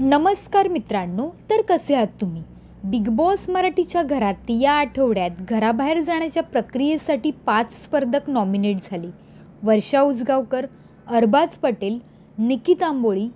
नमस्कार मित्रांनो तर कसे आहात तुम्ही बिग बॉस मराठीच्या घरात या आठवड्यात घराबाहेर जाण्याच्या प्रक्रियेसाठी पाच स्पर्धक नॉमिनेट झाले वर्षा उसगावकर अरबाज पटेल निकी आंबोळी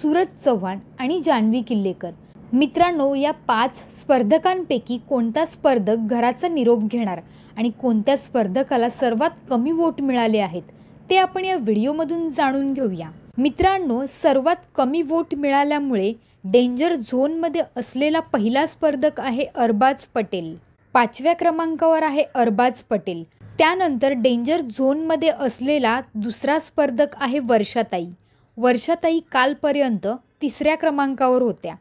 सूरज चव्हाण आणि जान्हवी किल्लेकर मित्रांनो या पाच स्पर्धकांपैकी कोणता स्पर्धक घराचा निरोप घेणार आणि कोणत्या स्पर्धकाला सर्वात कमी वोट मिळाले आहेत ते आपण या व्हिडिओमधून जाणून घेऊया मित्रांनो सर्वात कमी वोट मिळाल्यामुळे डेंजर झोनमध्ये असलेला पहिला स्पर्धक आहे अरबाज पटेल पाचव्या क्रमांकावर आहे अरबाज पटेल त्यानंतर डेंजर झोनमध्ये असलेला दुसरा स्पर्धक आहे वर्षाताई वर्षाताई कालपर्यंत तिसऱ्या क्रमांकावर होत्या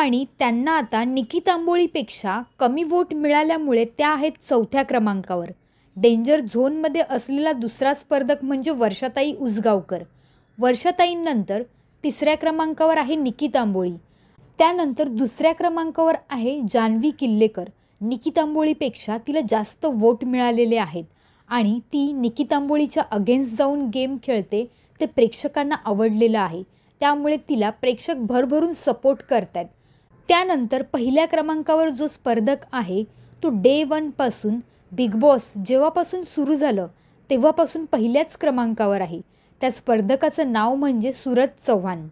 आणि त्यांना आता निकी तांबोळीपेक्षा कमी वोट मिळाल्यामुळे त्या आहेत चौथ्या क्रमांकावर डेंजर झोनमध्ये असलेला दुसरा स्पर्धक म्हणजे वर्षाताई उसगावकर वर्षताईंनंतर तिसऱ्या क्रमांकावर आहे निकिता आंबोळी त्यानंतर दुसऱ्या क्रमांकावर आहे जान्हवी किल्लेकर निकिता आंबोळीपेक्षा तिला जास्त वोट मिळालेले आहेत आणि ती निकिता आंबोळीच्या अगेन्स्ट जाऊन गेम खेळते ते प्रेक्षकांना आवडलेलं आहे त्यामुळे तिला प्रेक्षक भरभरून सपोर्ट करतात त्यानंतर पहिल्या क्रमांकावर जो स्पर्धक आहे तो डे वनपासून बिग बॉस जेव्हापासून सुरू झालं तेव्हापासून पहिल्याच क्रमांकावर आहे त्या स्पर्धकाचं नाव म्हणजे सूरज चव्हाण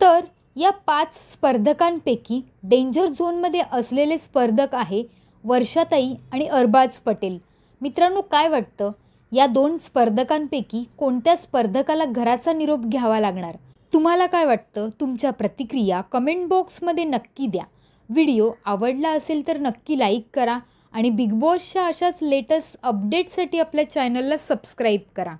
तर या पाच स्पर्धकांपैकी डेंजर झोनमध्ये असलेले स्पर्धक आहे वर्षाताई आणि अरबाज पटेल मित्रांनो काय वाटतं या दोन स्पर्धकांपैकी कोणत्या स्पर्धकाला घराचा निरोप घ्यावा लागणार तुम्हाला काय वाटतं तुमच्या प्रतिक्रिया कमेंट बॉक्समध्ये नक्की द्या व्हिडिओ आवडला असेल तर नक्की लाईक करा आणि बिग बॉसच्या अशाच लेटेस्ट अपडेटसाठी आपल्या चॅनलला सबस्क्राईब करा